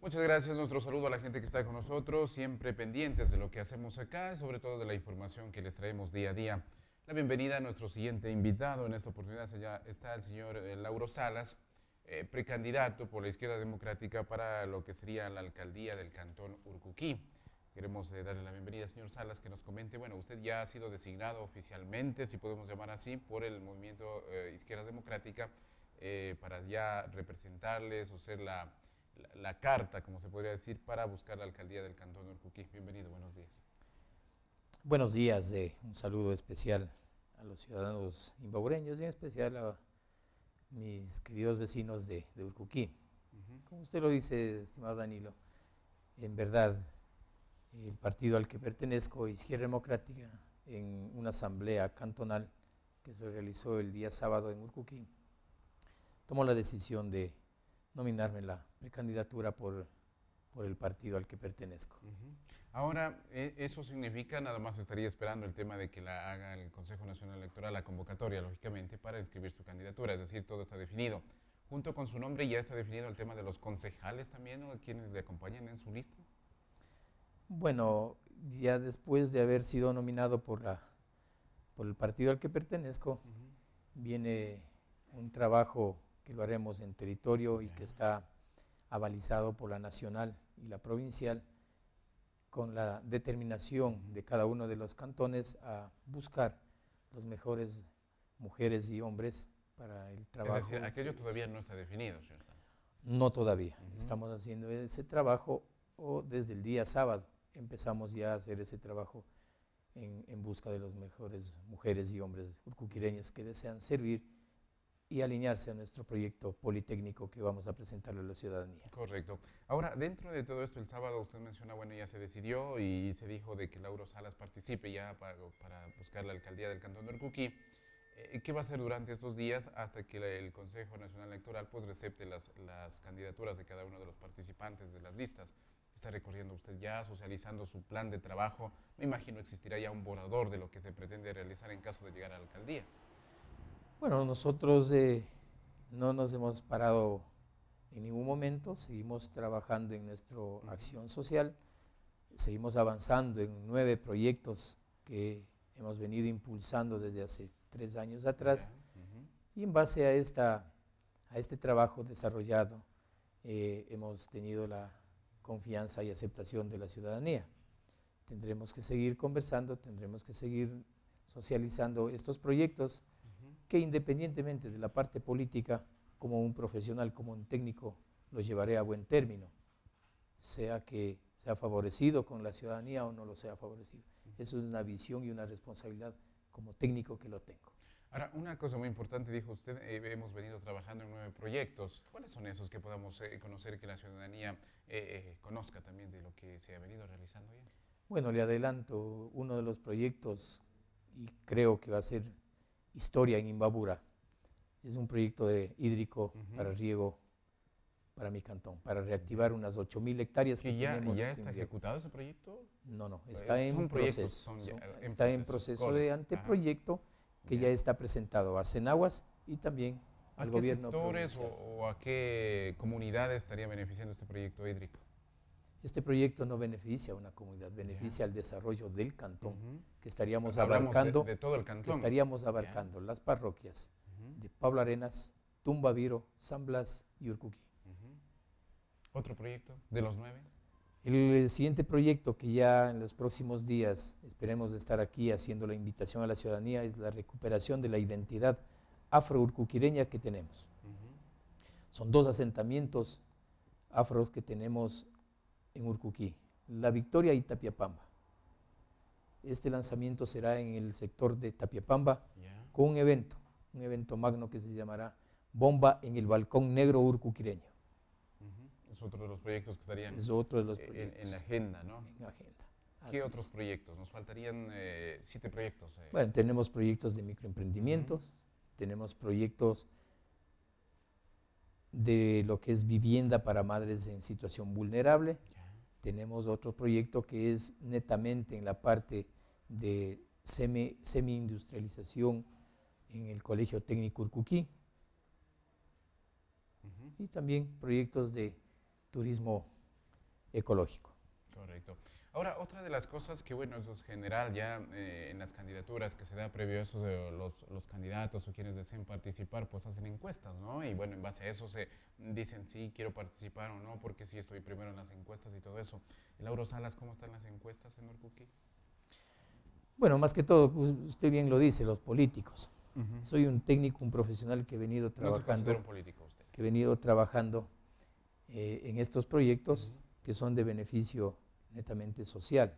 Muchas gracias, nuestro saludo a la gente que está con nosotros, siempre pendientes de lo que hacemos acá, sobre todo de la información que les traemos día a día. La bienvenida a nuestro siguiente invitado, en esta oportunidad está el señor eh, Lauro Salas, eh, precandidato por la izquierda democrática para lo que sería la alcaldía del Cantón Urcuquí. Queremos eh, darle la bienvenida, al señor Salas, que nos comente, bueno, usted ya ha sido designado oficialmente, si podemos llamar así, por el movimiento eh, Izquierda Democrática eh, para ya representarles o ser la, carta, como se podría decir, para buscar la alcaldía del Cantón Urcuquí. Bienvenido, buenos días. Buenos días, un saludo especial a los ciudadanos inbaureños y en especial a mis queridos vecinos de, de Como usted lo dice, estimado Danilo, en verdad el partido al que pertenezco, Izquierda Democrática, en una asamblea cantonal que se realizó el día sábado en Urcuquí, tomó la decisión de nominarme la precandidatura por, por el partido al que pertenezco. Ahora, e, eso significa, nada más estaría esperando el tema de que la haga el Consejo Nacional Electoral, la convocatoria, lógicamente, para inscribir su candidatura, es decir, todo está definido. Junto con su nombre ya está definido el tema de los concejales también o quienes le acompañan en su lista. Bueno, ya después de haber sido nominado por, la, por el partido al que pertenezco, viene un trabajo que lo haremos en territorio y que está avalizado por la nacional y la provincial con la determinación de cada uno de los cantones a buscar las mejores mujeres y hombres para el trabajo. Es decir, aquello todavía no está definido, señor No todavía. Estamos haciendo ese trabajo o desde el día sábado empezamos ya a hacer ese trabajo en, en busca de las mejores mujeres y hombres urcuquireños que desean servir y alinearse a nuestro proyecto politécnico que vamos a presentarle a la ciudadanía. Correcto. Ahora, dentro de todo esto, el sábado usted menciona, bueno, ya se decidió y se dijo de que Lauro Salas participe ya para, para buscar la alcaldía del Cantón de Urcuqui. Eh, ¿Qué va a hacer durante estos días hasta que el Consejo Nacional Electoral pues recepte las, las candidaturas de cada uno de los participantes de las listas? Está recorriendo usted ya, socializando su plan de trabajo. Me imagino existirá ya un borrador de lo que se pretende realizar en caso de llegar a la alcaldía. Bueno, nosotros eh, no nos hemos parado en ningún momento, seguimos trabajando en nuestra acción social, seguimos avanzando en nueve proyectos que hemos venido impulsando desde hace tres años atrás y en base a, esta, a este trabajo desarrollado eh, hemos tenido la confianza y aceptación de la ciudadanía. Tendremos que seguir conversando, tendremos que seguir socializando estos proyectos que independientemente de la parte política, como un profesional, como un técnico, los llevaré a buen término, sea que sea favorecido con la ciudadanía o no lo sea favorecido. Eso es una visión y una responsabilidad como técnico que lo tengo. Ahora, una cosa muy importante, dijo usted, eh, hemos venido trabajando en nueve proyectos. ¿Cuáles son esos que podamos eh, conocer, que la ciudadanía eh, conozca también de lo que se ha venido realizando Bueno, le adelanto, uno de los proyectos, y creo que va a ser historia en Imbabura, es un proyecto de hídrico para riego para mi cantón, para reactivar unas 8.000 hectáreas que, ya, ¿Ya está ejecutado ese proyecto? No, no, está en proceso. está en proceso de anteproyecto que ya está presentado a Cenaguas y también al gobierno. ¿A qué sectores o, a qué comunidades estaría beneficiando este proyecto hídrico? Este proyecto no beneficia a una comunidad, beneficia al desarrollo del cantón, que estaríamos abarcando. estaríamos abarcando las parroquias de Pablo Arenas, Tumbaviro, San Blas y Urcuquí. ¿Otro proyecto de los nueve? El siguiente proyecto que ya en los próximos días esperemos de estar aquí haciendo la invitación a la ciudadanía es la recuperación de la identidad afro-urcuquireña que tenemos. Son dos asentamientos afros que tenemos en Urcuquí, La Victoria y Tapiapamba. Este lanzamiento será en el sector de Tapiapamba con un evento, un evento magno que se llamará Bomba en el Balcón Negro Urcuquireño es otro de los proyectos que estarían eh, en, la agenda, ¿no? agenda. ¿Qué otros proyectos? Nos faltarían eh, siete proyectos. Eh. Bueno, tenemos proyectos de microemprendimientos, tenemos proyectos de lo que es vivienda para madres en situación vulnerable, tenemos otro proyecto que es netamente en la parte de semi-industrialización en el Colegio Técnico Urcuquí, y también proyectos de turismo ecológico. Correcto. Ahora, otra de las cosas que, bueno, eso es general ya eh, en las candidaturas que se da previo a eso, eh, los, candidatos o quienes deseen participar, pues hacen encuestas, ¿no? Y bueno, en base a eso se dicen sí, quiero participar o no, porque sí estoy primero en las encuestas y todo eso. Lauro Salas, ¿cómo están las encuestas señor Cuqui? Bueno, más que todo, pues, usted bien lo dice, los políticos. Soy un técnico, un profesional que he venido trabajando. No un político usted. Que he venido trabajando eh, en estos proyectos que son de beneficio netamente social.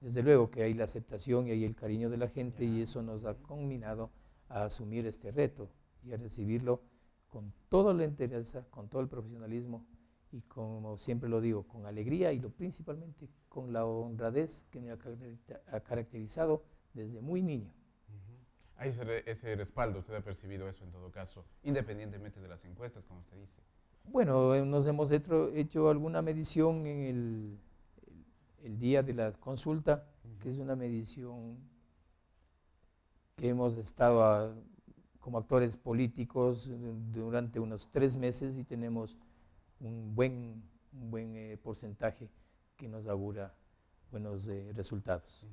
Desde luego que hay la aceptación y hay el cariño de la gente y eso nos ha combinado a asumir este reto y a recibirlo con toda la entereza, con todo el profesionalismo y como siempre lo digo, con alegría y lo, principalmente con la honradez que me ha caracterizado desde muy niño. Hay ese respaldo, usted ha percibido eso en todo caso, independientemente de las encuestas, como usted dice. Bueno, eh, nos hemos hecho, alguna medición en el, día de la consulta, que es una medición que hemos estado como actores políticos durante unos tres meses y tenemos un buen, buen eh, porcentaje que nos augura buenos eh, resultados.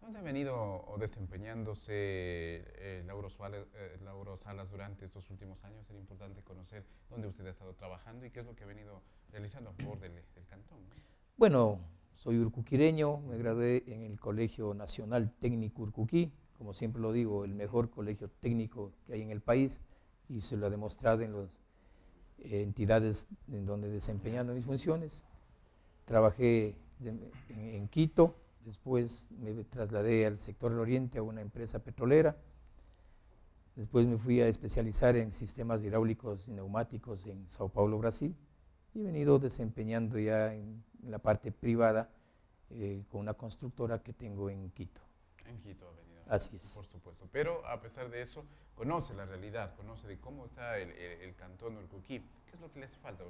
¿Dónde ha venido desempeñándose eh, eh, Lauro, Salas durante estos últimos años? Es importante conocer dónde usted ha estado trabajando y qué es lo que ha venido realizando a favor del, cantón. Bueno, soy urcuquireño, me gradué en el Colegio Nacional Técnico Urcuquí, como siempre lo digo, el mejor colegio técnico que hay en el país y se lo ha demostrado en las eh, entidades en donde desempeñando mis funciones. Trabajé en Quito, Después me trasladé al sector del oriente a una empresa petrolera. Después me fui a especializar en sistemas hidráulicos y neumáticos en Sao Paulo, Brasil. Y he venido desempeñando ya en, la parte privada eh, con una constructora que tengo en Quito. En Quito, avenida. Así es. Por supuesto. Pero a pesar de eso, conoce la realidad, conoce de cómo está el, cantón Urcuquí. ¿Qué es lo que le hace falta a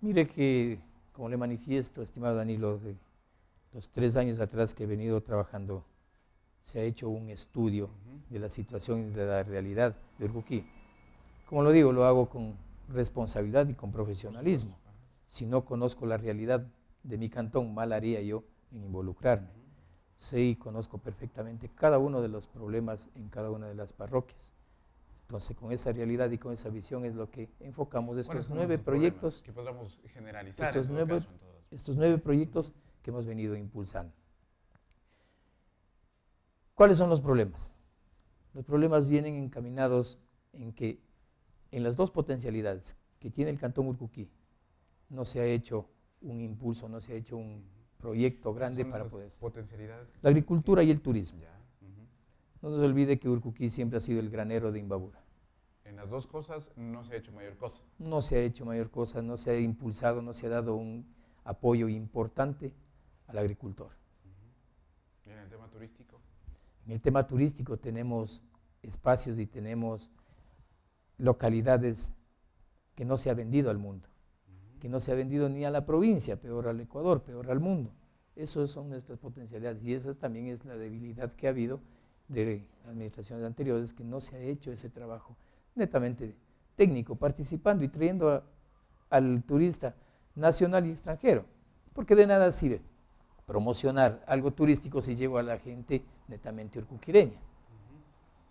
Mire que, como le manifiesto, estimado Danilo, de, los tres años atrás que he venido trabajando, se ha hecho un estudio de la situación y de la realidad de Urquí. Como lo digo, lo hago con responsabilidad y con profesionalismo. Si no conozco la realidad de mi cantón, mal haría yo en involucrarme. Sí, conozco perfectamente cada uno de los problemas en cada una de las parroquias. Entonces, con esa realidad y con esa visión es lo que enfocamos estos nueve proyectos. Que podamos generalizar. estos nueve proyectos que hemos venido impulsando. ¿Cuáles son los problemas? Los problemas vienen encaminados en que en las dos potencialidades que tiene el Cantón Urcuquí no se ha hecho un impulso, no se ha hecho un proyecto grande para poder. Potencialidades. La agricultura y el turismo. No se olvide que Urcuquí siempre ha sido el granero de Imbabura. En las dos cosas no se ha hecho mayor cosa. No se ha hecho mayor cosa, no se ha impulsado, no se ha dado un apoyo importante al agricultor. ¿Y en el tema turístico? En el tema turístico tenemos espacios y tenemos localidades que no se ha vendido al mundo, que no se ha vendido ni a la provincia, peor al Ecuador, peor al mundo. Esas son nuestras potencialidades y esa también es la debilidad que ha habido de administraciones anteriores, que no se ha hecho ese trabajo netamente técnico, participando y trayendo al turista nacional y extranjero, porque de nada sirve promocionar algo turístico si llego a la gente netamente urcuquireña.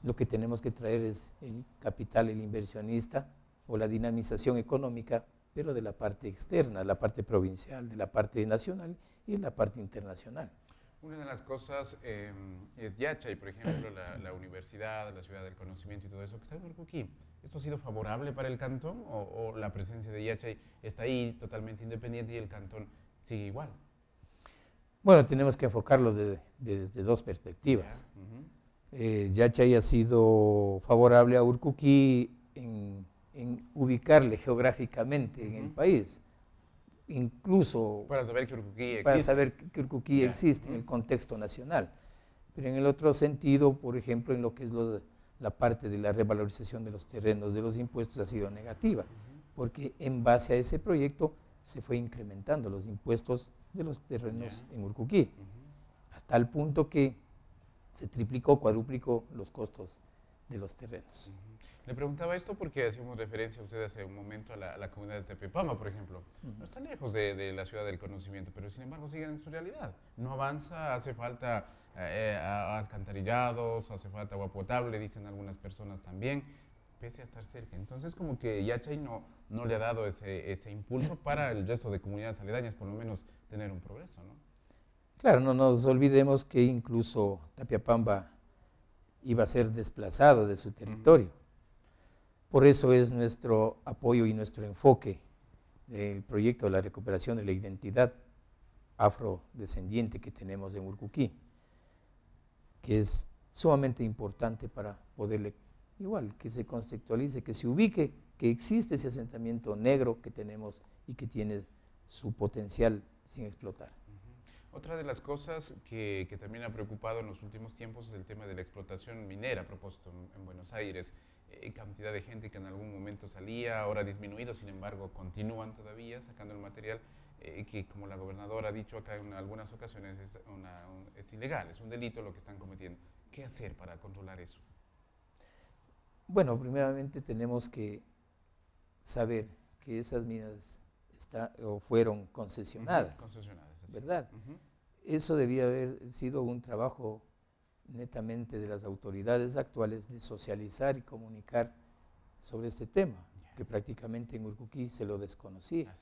Lo que tenemos que traer es el capital, el inversionista o la dinamización económica, pero de la parte externa, la parte provincial, de la parte nacional y de la parte internacional. Una de las cosas em, es Yachay, por ejemplo, la, universidad, la ciudad del conocimiento y todo eso, que está en Urcuquí. ¿Esto ha sido favorable para el cantón o la presencia de Yachay está ahí totalmente independiente y el cantón sigue igual? Bueno, tenemos que enfocarlo desde dos perspectivas. Eh, Yachay ha sido favorable a Urcuquí en, ubicarle geográficamente en el país. Incluso para saber que Urcuquí existe, en el contexto nacional. Pero en el otro sentido, por ejemplo, en lo que es la parte de la revalorización de los terrenos, de los impuestos, ha sido negativa, porque en base a ese proyecto se fue incrementando los impuestos de los terrenos en Urcuquí, a tal punto que se triplicó, cuadruplicó los costos de los terrenos. Le preguntaba esto porque hacíamos referencia a usted hace un momento a la, comunidad de Tepepama, por ejemplo. No está lejos de, la ciudad del conocimiento, pero sin embargo sigue en su realidad. No avanza, hace falta eh, eh, alcantarillados, hace falta agua potable, dicen algunas personas también pese a estar cerca. Entonces, como que Yachay no, no le ha dado ese, impulso para el resto de comunidades aledañas, por lo menos tener un progreso, ¿no? Claro, no nos olvidemos que incluso Tapia Pamba iba a ser desplazado de su territorio. Por eso es nuestro apoyo y nuestro enfoque del proyecto de la recuperación de la identidad afrodescendiente que tenemos en Urcuquí, que es sumamente importante para poderle igual, que se conceptualice, que se ubique que existe ese asentamiento negro que tenemos y que tiene su potencial sin explotar. Otra de las cosas que, también ha preocupado en los últimos tiempos es el tema de la explotación minera, propuesto en, Buenos Aires. Eh, cantidad de gente que en algún momento salía, ahora disminuido, sin embargo, continúan todavía sacando el material eh, que, como la gobernadora ha dicho acá en algunas ocasiones, es, es ilegal, es un delito lo que están cometiendo. ¿Qué hacer para controlar eso? Bueno, primeramente tenemos que saber que esas minas fueron concesionadas. ¿verdad? Eso debía haber sido un trabajo netamente de las autoridades actuales de socializar y comunicar sobre este tema, que prácticamente en Urcuquí se lo desconocía.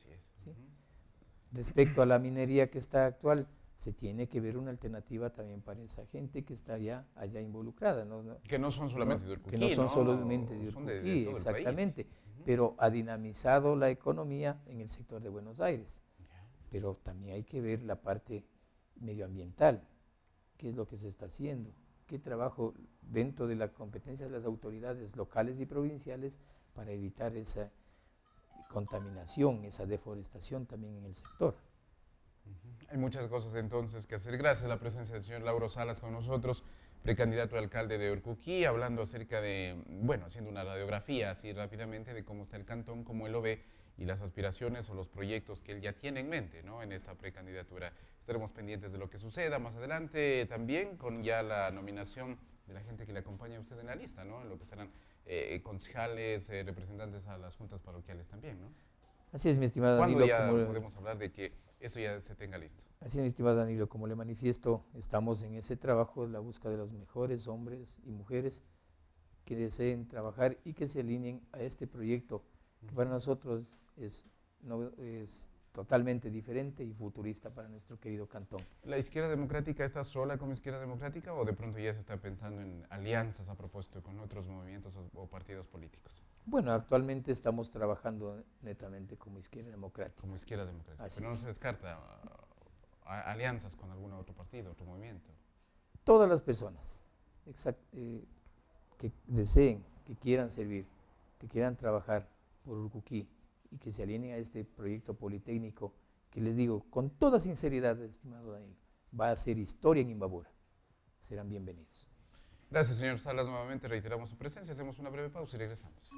Respecto a la minería que está actual, se tiene que ver una alternativa también para esa gente que está allá, allá involucrada. que no son solamente de Que no son solamente de exactamente. Pero ha dinamizado la economía en el sector de Buenos Aires. Pero también hay que ver la parte medioambiental, qué es lo que se está haciendo, qué trabajo dentro de la competencia de las autoridades locales y provinciales para evitar esa contaminación, esa deforestación también en el sector. Hay muchas cosas entonces que hacer. Gracias a la presencia del señor Lauro Salas con nosotros, precandidato a alcalde de Urcuquí, hablando acerca de, bueno, haciendo una radiografía así rápidamente de cómo está el cantón, cómo él lo ve y las aspiraciones o los proyectos que él ya tiene en mente ¿no? en esta precandidatura. Estaremos pendientes de lo que suceda más adelante también con ya la nominación de la gente que le acompaña a usted en la lista, ¿no? lo que serán eh, concejales, eh, representantes a las juntas parroquiales también. ¿no? Así es, mi estimado. ¿Cuándo ya podemos hablar de que eso ya se tenga listo. Así es, estimado Danilo, como le manifiesto, estamos en ese trabajo, la búsqueda de los mejores hombres y mujeres que deseen trabajar y que se alineen a este proyecto, que para nosotros es, no, es totalmente diferente y futurista para nuestro querido cantón. ¿La izquierda democrática está sola como izquierda democrática o de pronto ya se está pensando en alianzas a propósito con otros movimientos o, partidos políticos? Bueno, actualmente estamos trabajando netamente como izquierda democrática. Como izquierda democrática. Pero no se descarta uh, alianzas con algún otro partido, otro movimiento. Todas las personas eh, que deseen, que quieran servir, que quieran trabajar por Urcuquí, y que se alineen a este proyecto politécnico que les digo con toda sinceridad, estimado Daniel, va a ser historia en Imbabura. Serán bienvenidos. Gracias, señor Salas. Nuevamente reiteramos su presencia. Hacemos una breve pausa y regresamos.